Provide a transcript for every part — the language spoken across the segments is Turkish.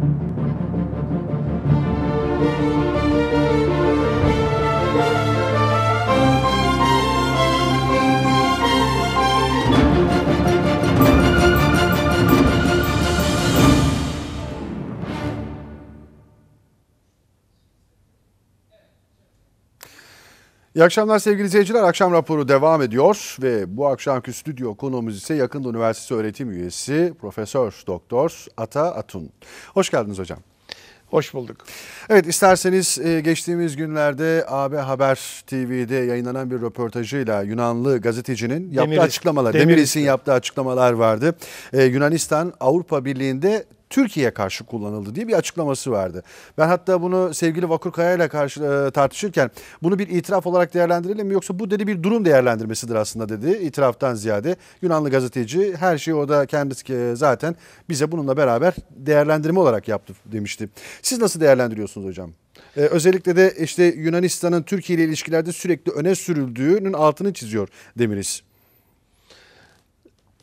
Thank you. İyi akşamlar sevgili izleyiciler. Akşam raporu devam ediyor ve bu akşamki stüdyo konuğumuz ise Yakında Üniversitesi öğretim üyesi Profesör Doktor Ata Atun. Hoş geldiniz hocam. Hoş bulduk. Evet isterseniz e, geçtiğimiz günlerde AB Haber TV'de yayınlanan bir röportajıyla Yunanlı gazetecinin yaptığı Demir, açıklamalar, Demiris'in Demir yaptığı açıklamalar vardı. Ee, Yunanistan Avrupa Birliği'nde Türkiye'ye karşı kullanıldı diye bir açıklaması vardı. Ben hatta bunu sevgili Vakur Kaya ile karşı e, tartışırken bunu bir itiraf olarak değerlendirelim mi yoksa bu dedi bir durum değerlendirmesidir aslında dedi. itiraftan ziyade Yunanlı gazeteci her şeyi o da kendisi e, zaten bize bununla beraber değerlendirme olarak yaptı demişti. Siz nasıl değerlendiriyorsunuz hocam? Ee, özellikle de işte Yunanistan'ın Türkiye ile ilişkilerde sürekli öne sürüldüğünün altını çiziyor Demiriz.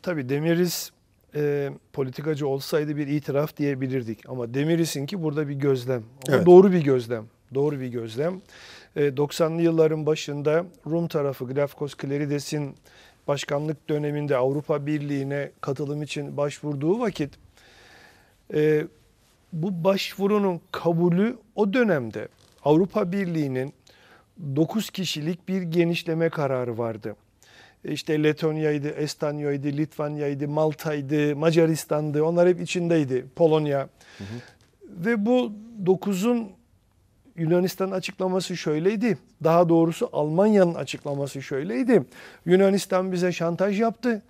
Tabii Demiriz e, politikacı olsaydı bir itiraf diyebilirdik. Ama Demiris'in ki burada bir gözlem. Ama evet. doğru bir gözlem. Doğru bir gözlem. E, 90'lı yılların başında Rum tarafı Glafkos Klerides'in başkanlık döneminde Avrupa Birliği'ne katılım için başvurduğu vakit e, bu başvurunun kabulü o dönemde Avrupa Birliği'nin 9 kişilik bir genişleme kararı vardı. E, işte Letonya'ydı, Estonya'ydı, Litvanya'ydı, Malta'ydı, Macaristan'dı. Onlar hep içindeydi. Polonya. Hı hı. Ve bu dokuzun Yunanistan açıklaması şöyleydi. Daha doğrusu Almanya'nın açıklaması şöyleydi. Yunanistan bize şantaj yaptı.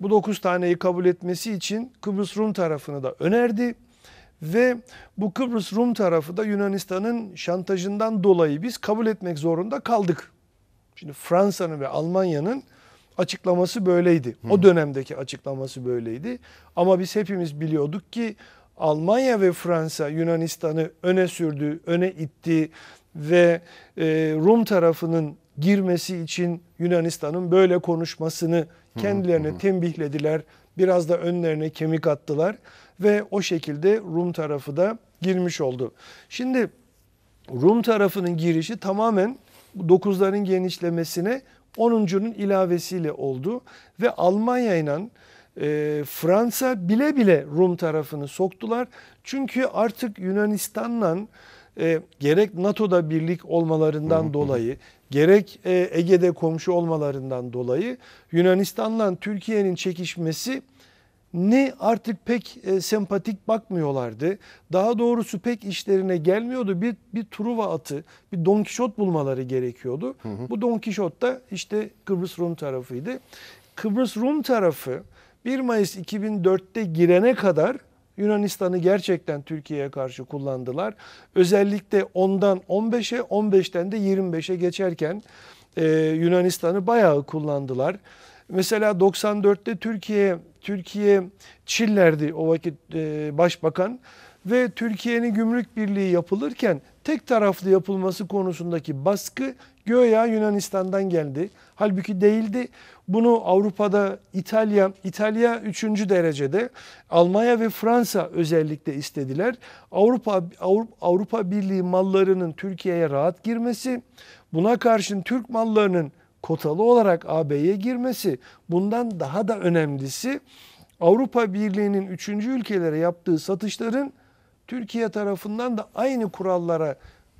Bu dokuz taneyi kabul etmesi için Kıbrıs Rum tarafını da önerdi. Ve bu Kıbrıs Rum tarafı da Yunanistan'ın şantajından dolayı biz kabul etmek zorunda kaldık. Şimdi Fransa'nın ve Almanya'nın açıklaması böyleydi. Hı. O dönemdeki açıklaması böyleydi. Ama biz hepimiz biliyorduk ki Almanya ve Fransa Yunanistan'ı öne sürdü, öne itti ve e, Rum tarafının girmesi için Yunanistan'ın böyle konuşmasını kendilerine hı hı. tembihlediler. Biraz da önlerine kemik attılar ve o şekilde Rum tarafı da girmiş oldu. Şimdi Rum tarafının girişi tamamen dokuzların genişlemesine 10.'nun ilavesiyle oldu ve Almanya ile e, Fransa bile bile Rum tarafını soktular. Çünkü artık Yunanistan'la e, gerek NATO'da birlik olmalarından hı hı. dolayı gerek e, Ege'de komşu olmalarından dolayı Yunanistan'la Türkiye'nin çekişmesi ne artık pek e, sempatik bakmıyorlardı. Daha doğrusu pek işlerine gelmiyordu. Bir bir Truva atı, bir Don Kişot bulmaları gerekiyordu. Hı hı. Bu Don Kişot da işte Kıbrıs Rum tarafıydı. Kıbrıs Rum tarafı 1 Mayıs 2004'te girene kadar Yunanistan'ı gerçekten Türkiye'ye karşı kullandılar. Özellikle 10'dan 15'e, 15'ten de 25'e geçerken e, Yunanistan'ı bayağı kullandılar. Mesela 94'te Türkiye Türkiye Çiller'di o vakit e, başbakan ve Türkiye'nin gümrük birliği yapılırken tek taraflı yapılması konusundaki baskı göya Yunanistan'dan geldi. Halbuki değildi. Bunu Avrupa'da İtalya, İtalya 3. derecede, Almanya ve Fransa özellikle istediler. Avrupa Avrupa, Avrupa Birliği mallarının Türkiye'ye rahat girmesi, buna karşın Türk mallarının kotalı olarak AB'ye girmesi. Bundan daha da önemlisi Avrupa Birliği'nin üçüncü ülkelere yaptığı satışların Türkiye tarafından da aynı kurallara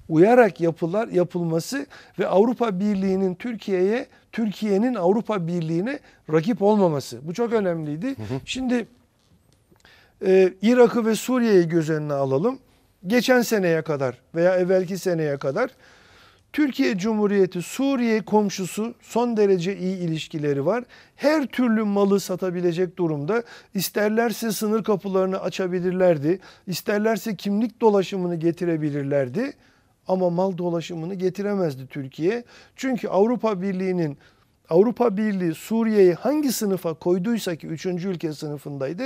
uyarak yapılar yapılması ve Avrupa Birliği'nin Türkiye'ye Türkiye'nin Avrupa Birliği'ne rakip olmaması. Bu çok önemliydi. Hı hı. Şimdi e, Irak'ı ve Suriye'yi göz önüne alalım. Geçen seneye kadar veya evvelki seneye kadar Türkiye Cumhuriyeti Suriye komşusu son derece iyi ilişkileri var. Her türlü malı satabilecek durumda. İsterlerse sınır kapılarını açabilirlerdi. İsterlerse kimlik dolaşımını getirebilirlerdi. Ama mal dolaşımını getiremezdi Türkiye. Çünkü Avrupa Birliği'nin Avrupa Birliği Suriye'yi hangi sınıfa koyduysa ki 3. ülke sınıfındaydı,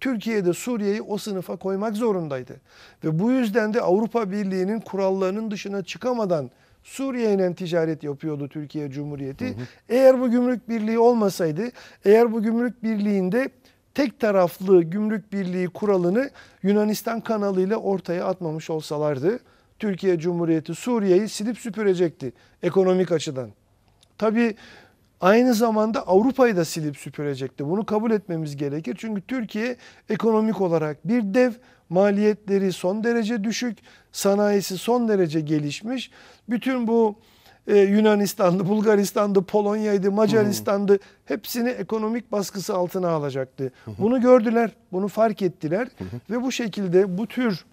Türkiye de Suriye'yi o sınıfa koymak zorundaydı. Ve bu yüzden de Avrupa Birliği'nin kurallarının dışına çıkamadan Suriye ile ticaret yapıyordu Türkiye Cumhuriyeti. Hı hı. Eğer bu gümrük birliği olmasaydı, eğer bu gümrük birliğinde tek taraflı gümrük birliği kuralını Yunanistan kanalıyla ortaya atmamış olsalardı Türkiye Cumhuriyeti Suriye'yi silip süpürecekti ekonomik açıdan. Tabii aynı zamanda Avrupa'yı da silip süpürecekti. Bunu kabul etmemiz gerekir. Çünkü Türkiye ekonomik olarak bir dev, maliyetleri son derece düşük, sanayisi son derece gelişmiş. Bütün bu e, Yunanistan'dı, Bulgaristan'dı, Polonya'ydı, Macaristan'dı hepsini ekonomik baskısı altına alacaktı. Bunu gördüler, bunu fark ettiler ve bu şekilde bu tür